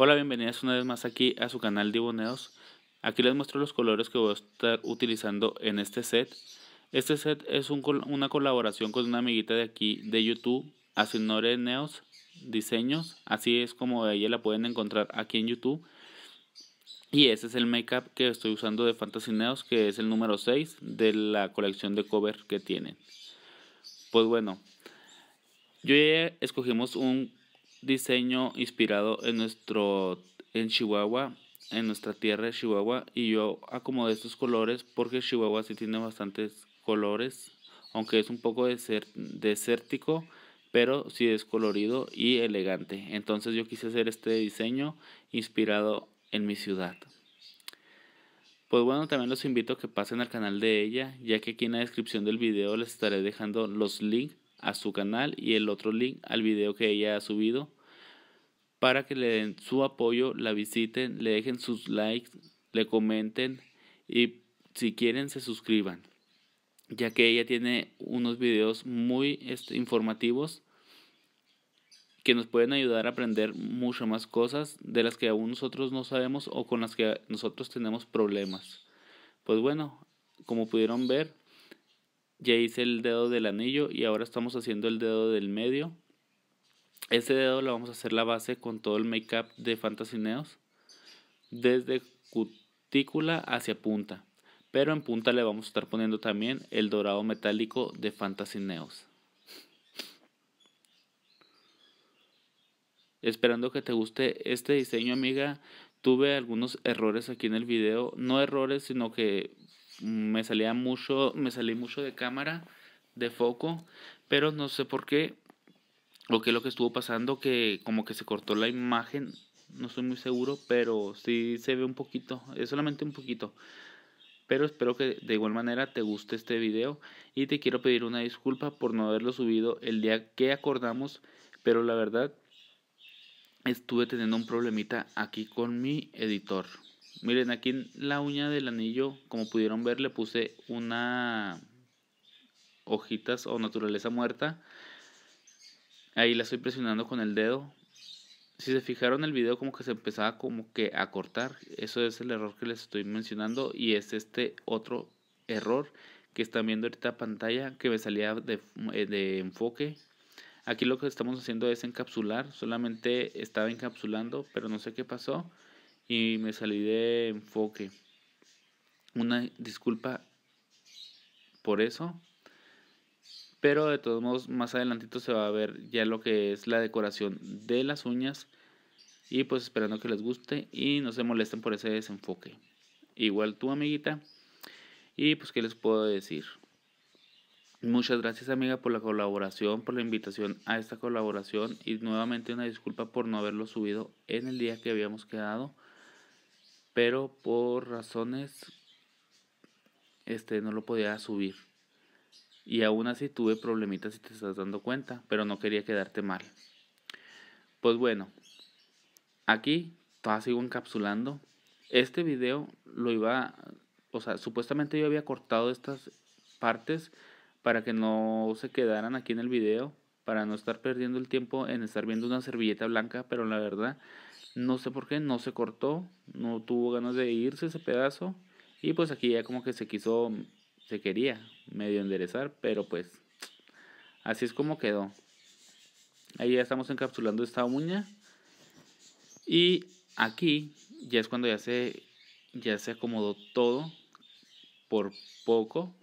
Hola, bienvenidas una vez más aquí a su canal Diboneos. Aquí les muestro los colores que voy a estar utilizando en este set. Este set es una colaboración con una amiguita de aquí de YouTube, Asinore Neos Diseños. Así es como ella la pueden encontrar aquí en YouTube. Y ese es el make-up que estoy usando de Fantasy Neos, que es el número 6 de la colección de cover que tienen. Pues bueno, yo escogimos un diseño inspirado en nuestro en Chihuahua, en nuestra tierra de Chihuahua y yo acomodé estos colores porque Chihuahua sí tiene bastantes colores, aunque es un poco desértico, pero sí es colorido y elegante. Entonces yo quise hacer este diseño inspirado en mi ciudad. Pues bueno, también los invito a que pasen al canal de ella, ya que aquí en la descripción del video les estaré dejando los links a su canal y el otro link al video que ella ha subido para que le den su apoyo, la visiten, le dejen sus likes, le comenten y si quieren se suscriban, ya que ella tiene unos videos muy este, informativos que nos pueden ayudar a aprender mucho más cosas de las que aún nosotros no sabemos o con las que nosotros tenemos problemas. Pues bueno, como pudieron ver, ya hice el dedo del anillo y ahora estamos haciendo el dedo del medio. Ese dedo lo vamos a hacer la base con todo el make-up de Fantasy Neos, desde cutícula hacia punta. Pero en punta le vamos a estar poniendo también el dorado metálico de Fantasy Neos. Esperando que te guste este diseño, amiga. Tuve algunos errores aquí en el video. No errores, sino que me salía mucho, me salí mucho de cámara, de foco, pero no sé por qué, o qué es lo que estuvo pasando, que como que se cortó la imagen, no estoy muy seguro, pero sí se ve un poquito, es solamente un poquito. Pero espero que de igual manera te guste este video y te quiero pedir una disculpa por no haberlo subido el día que acordamos, pero la verdad estuve teniendo un problemita aquí con mi editor. Miren, aquí en la uña del anillo, como pudieron ver, le puse una hojitas o naturaleza muerta. Ahí la estoy presionando con el dedo. Si se fijaron el video como que se empezaba como que a cortar. Eso es el error que les estoy mencionando. Y es este otro error que están viendo ahorita pantalla que me salía de, eh, de enfoque. Aquí lo que estamos haciendo es encapsular. Solamente estaba encapsulando pero no sé qué pasó y me salí de enfoque. Una disculpa por eso. Pero de todos modos, más adelantito se va a ver ya lo que es la decoración de las uñas. Y pues esperando que les guste y no se molesten por ese desenfoque. Igual tu amiguita. Y pues qué les puedo decir. Muchas gracias amiga por la colaboración, por la invitación a esta colaboración y nuevamente una disculpa por no haberlo subido en el día que habíamos quedado pero por razones este no lo podía subir. Y aún así tuve problemitas si te estás dando cuenta, pero no quería quedarte mal. Pues bueno, aquí todavía sigo encapsulando. Este video lo iba, o sea, supuestamente yo había cortado estas partes para que no se quedaran aquí en el video, para no estar perdiendo el tiempo en estar viendo una servilleta blanca, pero la verdad no sé por qué, no se cortó, no tuvo ganas de irse ese pedazo. Y pues aquí ya como que se quiso, se quería medio enderezar, pero pues así es como quedó. Ahí ya estamos encapsulando esta uña. Y aquí ya es cuando ya se, ya se acomodó todo por poco.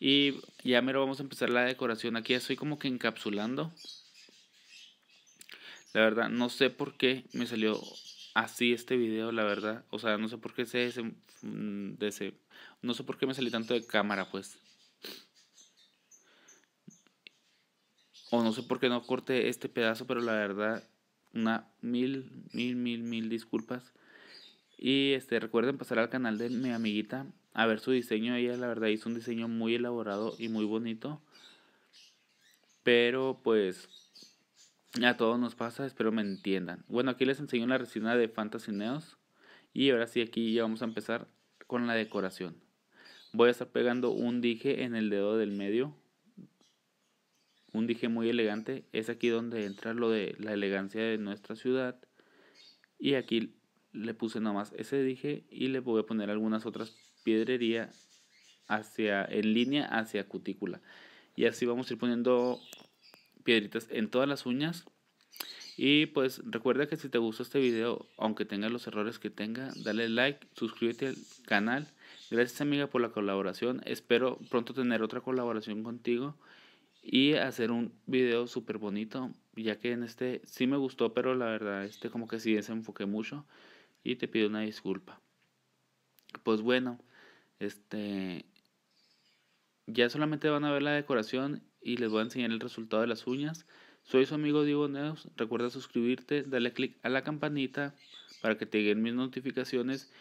Y ya mero vamos a empezar la decoración. Aquí ya estoy como que encapsulando. La verdad, no sé por qué me salió así este video, la verdad. O sea, no sé por qué se... Ese, mm, ese, no sé por qué me salí tanto de cámara, pues. O no sé por qué no corté este pedazo, pero la verdad, una mil, mil, mil, mil disculpas. Y este, recuerden pasar al canal de mi amiguita a ver su diseño. Ella la verdad hizo un diseño muy elaborado y muy bonito. Pero pues a todos nos pasa, espero me entiendan. Bueno, aquí les enseño la resina de Fantasy Neos. Y ahora sí, aquí ya vamos a empezar con la decoración. Voy a estar pegando un dije en el dedo del medio. Un dije muy elegante. Es aquí donde entra lo de la elegancia de nuestra ciudad. Y aquí le puse nomás ese dije y le voy a poner algunas otras piedrería hacia, en línea hacia cutícula. Y así vamos a ir poniendo piedritas en todas las uñas. Y pues recuerda que si te gustó este video, aunque tenga los errores que tenga, dale like, suscríbete al canal. Gracias amiga por la colaboración. Espero pronto tener otra colaboración contigo y hacer un video súper bonito, ya que en este sí me gustó, pero la verdad este como que sí desenfoqué mucho y te pido una disculpa. Pues bueno, este ya solamente van a ver la decoración y les voy a enseñar el resultado de las uñas. Soy su amigo Diego Neus, recuerda suscribirte, dale click a la campanita para que te lleguen mis notificaciones.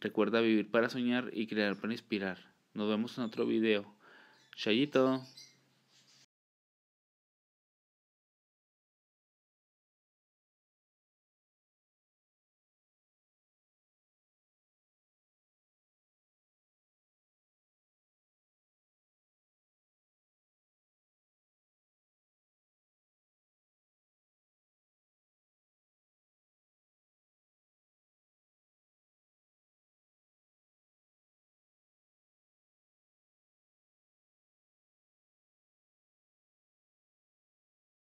Recuerda vivir para soñar y crear para inspirar. Nos vemos en otro video. Chayito.